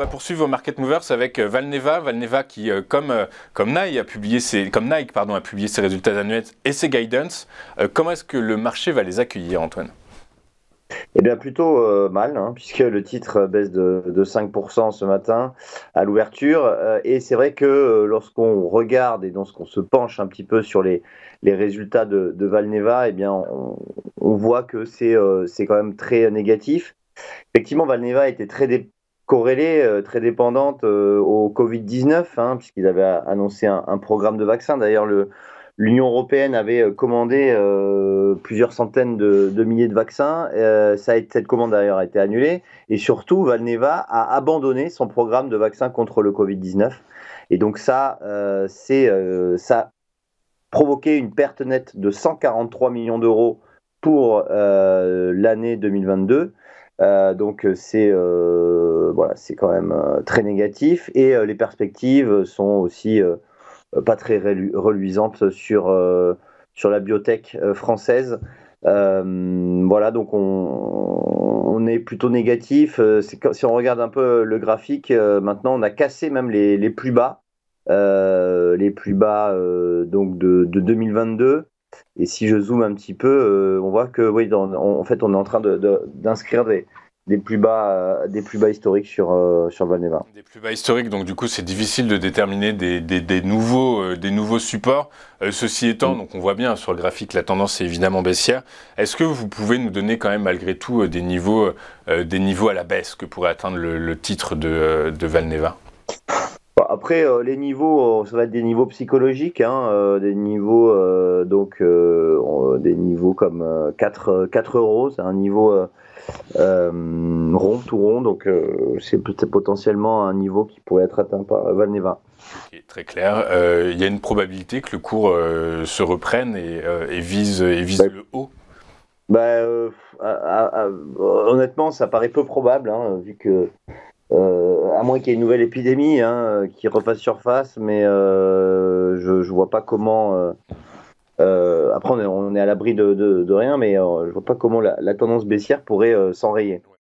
va poursuivre au Market Movers avec euh, Valneva. Valneva qui, euh, comme, euh, comme, Nike, a publié ses, comme Nike pardon, a publié ses résultats annuels et ses guidance. Comment est-ce que le marché va les accueillir, Antoine eh bien, plutôt mal, hein, puisque le titre baisse de, 5% ce matin à l'ouverture. et c'est vrai que lorsqu'on regarde et lorsqu'on se penche un petit peu sur les, les résultats de, Valneva, eh bien, on, voit que c'est quand même très négatif. Effectivement, Valneva était très, dé, corrélée, euh, très dépendante euh, au Covid-19, hein, puisqu'ils avaient annoncé un, programme de vaccin. D'ailleurs, l'Union européenne avait euh, commandé plusieurs centaines de, milliers de vaccins. ça cette commande, d'ailleurs, a été annulée. Et surtout, Valneva a abandonné son programme de vaccin contre le Covid-19. Et donc ça, c'est ça a provoqué une perte nette de 143 millions d'euros pour l'année 2022. donc c'est voilà, c'est quand même euh, très négatif. Et euh, les perspectives sont aussi euh, pas très reluisantes sur, sur la biotech française. voilà, donc on, on, est plutôt négatif. Si on regarde un peu le graphique, maintenant on a cassé même les, les plus bas, les plus bas donc de, 2022. Et si je zoome un petit peu, on voit que oui, en fait, on est en train d'inscrire des, des plus bas, euh, des plus bas historiques sur, euh, sur Valneva. Des plus bas historiques, donc du coup c'est difficile de déterminer des, nouveaux, euh, des nouveaux supports. ceci étant, mm. donc on voit bien sur le graphique la tendance est évidemment baissière. Est-ce que vous pouvez nous donner quand même malgré tout des, niveaux, des niveaux à la baisse que pourrait atteindre le, titre de, de Valneva après, euh, les niveaux, euh, ça va être des niveaux psychologiques, hein, euh, des niveaux donc des niveaux comme 4, 4 euros, c'est un niveau rond, tout rond, donc c'est potentiellement un niveau qui pourrait être atteint par Valneva. très clair. Il y a une probabilité que le cours se reprenne et, vise, et bah, le haut bah, Honnêtement, ça paraît peu probable, hein, vu que euh, à moins qu'il y ait une nouvelle épidémie hein, euh, qui refasse surface, mais euh, je, ne vois pas comment. Euh, euh après, on est, à l'abri de, rien, mais je vois pas comment la, la tendance baissière pourrait s'enrayer.